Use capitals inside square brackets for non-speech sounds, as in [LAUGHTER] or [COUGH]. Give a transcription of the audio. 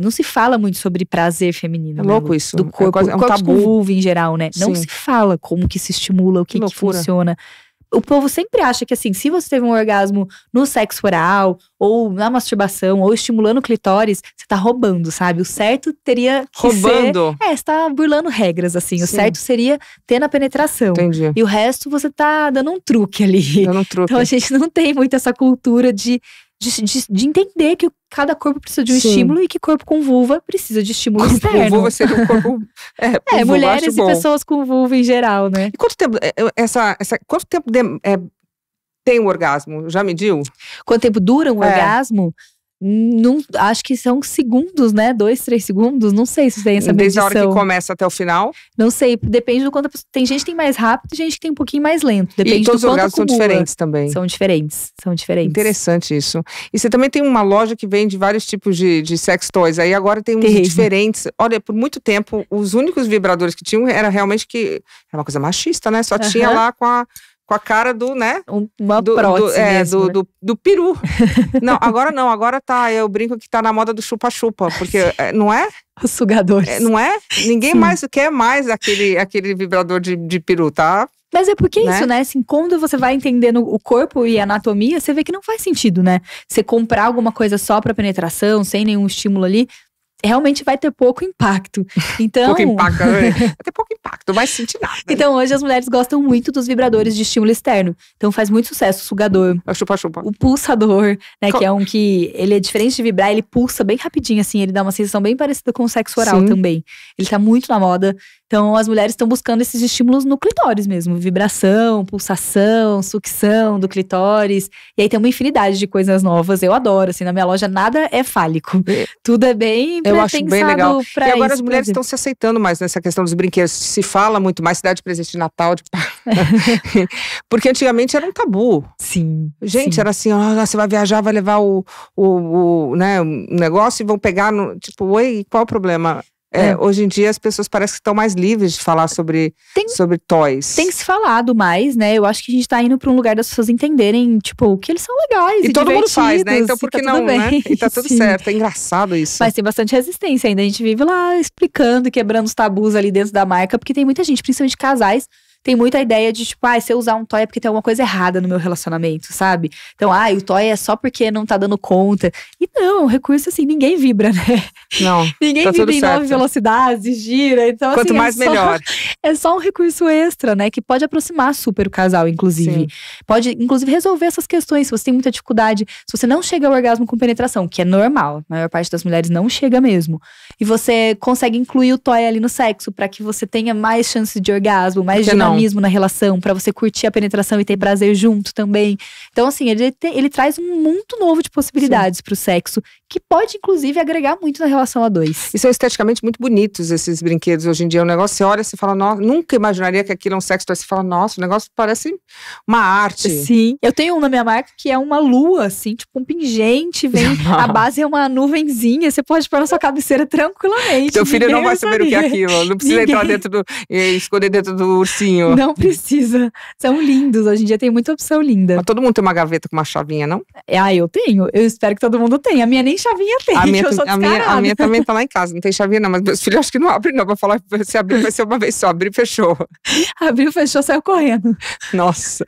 Não se fala muito sobre prazer feminino. É né, louco né? isso. Do é corpo, é, é um corpo tabu. vulva em geral, né? Sim. Não se fala como que se estimula, o que, que, que funciona o povo sempre acha que assim, se você teve um orgasmo no sexo oral, ou na masturbação, ou estimulando clitóris, você tá roubando, sabe? O certo teria que roubando. ser… É, você tá burlando regras, assim. Sim. O certo seria ter na penetração. Entendi. E o resto você tá dando um truque ali. Dando um truque. Então a gente não tem muito essa cultura de de, de, de, entender que cada corpo precisa de um Sim. estímulo e que corpo com vulva precisa de estímulo corpo externo. Com vulva seria um corpo. [LAUGHS] É, é mulheres e pessoas com vulva em geral, né? E quanto tempo é, essa, essa quanto tempo de, é, tem o orgasmo? Já mediu? Quanto tempo dura um é. orgasmo? Não, acho que são segundos, né? Dois, três segundos. Não sei se tem essa medição. Desde a hora que começa até o final? Não sei. Depende do quanto a pessoa. Tem gente que tem mais rápido e gente que tem um pouquinho mais lento. Depende e todos do os lugares são diferentes também. São diferentes. São diferentes. Interessante isso. E você também tem uma loja que vende vários tipos de, de sex toys. Aí agora tem uns diferentes. Olha, por muito tempo, os únicos vibradores que tinham era realmente que. Era uma coisa machista, né? Só uh -huh. tinha lá com a com a cara do, né? Uma do, prótese. Do, é, mesmo, do, né? do, do, peru. [LAUGHS] não, agora não, agora tá. Eu brinco que tá na moda do chupa-chupa, porque é, não é? Os sugadores. É, não é? Ninguém Sim. mais quer mais aquele, aquele vibrador de, de peru, tá? Mas é porque é né? isso, né? Assim, quando você vai entendendo o corpo e anatomia, você vê que não faz sentido, né? Você comprar alguma coisa só para penetração, sem nenhum estímulo ali, realmente vai ter pouco impacto. [LAUGHS] Então, pouco impacto, né? vai ter pouco impacto, não vai sentir nada. Então, hoje as mulheres gostam muito dos vibradores de estímulo externo. Então, faz muito sucesso o sugador, é o chupa chupa, o pulsador, né, Co que é um que ele é diferente de vibrar, ele pulsa bem rapidinho assim, ele dá uma sensação bem parecida com o sexo oral Sim. também. Ele tá muito na moda. Então, as mulheres estão buscando esses estímulos no clitóris mesmo, vibração, pulsação, sucção do clitóris. E aí tem uma infinidade de coisas novas. Eu adoro, assim, na minha loja nada é fálico. É. Tudo é bem eu né, acho bem legal. E agora isso, as mulheres estão se aceitando mais nessa questão dos brinquedos. Se fala muito mais cidade presente de Natal, de... Tipo, [LAUGHS] porque antigamente era um tabu. Sim. Gente, sim. era assim, ah, você vai viajar, vai levar o, o, o, né, um negócio e vão pegar no tipo, oi, qual o problema? É, é. Hoje em dia as pessoas parecem que estão mais livres de falar sobre, tem, sobre toys. Tem se falado mais, né? Eu acho que a gente está indo para um lugar das pessoas entenderem, tipo, que eles são legais. E, e todo mundo faz, né? Então por tá que tá não, né? E tá tudo [LAUGHS] Sim. certo. É engraçado isso. Mas tem bastante resistência ainda. A gente vive lá explicando, quebrando os tabus ali dentro da marca, porque tem muita gente, principalmente casais, tem muita ideia de, tipo, ah, se eu usar um toy é porque tem alguma coisa errada no meu relacionamento, sabe? Então, ah, o toy é só porque não tá dando conta. E não, recurso assim, ninguém vibra, né? Não. [LAUGHS] ninguém tá vibra em nove velocidades, gira. Então, assim, Quanto assim, mais é melhor. Só, [LAUGHS] é só um recurso extra, né? Que pode aproximar super o casal, inclusive. Sim. Pode, inclusive, resolver essas questões. Se você tem muita dificuldade, se você não chega ao orgasmo com penetração, que é normal, a maior parte das mulheres não chega mesmo. E você consegue incluir o toy ali no sexo para que você tenha mais chance de orgasmo, mais dinâmica dinamismo na relação, para você curtir a penetração e ter prazer junto também. Então, assim, ele, te, ele traz um mundo novo de possibilidades para o sexo, que pode, inclusive, agregar muito na relação a dois. E são esteticamente muito bonitos esses brinquedos hoje em dia. O negócio, você olha, você fala, nossa, nunca imaginaria que aquilo é um sexo, você fala, nossa, o negócio parece uma arte. Sim. Eu tenho um na minha marca que é uma lua, assim, tipo um pingente, vem, [LAUGHS] a base é uma nuvenzinha, você pode pôr na sua cabeceira tranquilamente. Seu filho não vai saber o que é aquilo, não precisa Ninguém. entrar dentro do, eh, esconder dentro do ursinho. [LAUGHS] Não precisa. São lindos. Hoje em dia tem muita opção linda. Mas todo mundo tem uma gaveta com uma chavinha, não? É, ah, eu tenho. Eu espero que todo mundo tenha. A minha nem chavinha tem. A minha, [LAUGHS] a minha, a minha, também tá lá em casa. Não tem chavinha, não. Mas meus filhos acho que não abrem, não. Pra falar, se abrir, vai ser uma vez só. Abriu, fechou. [LAUGHS] Abriu, fechou, saiu correndo. Nossa.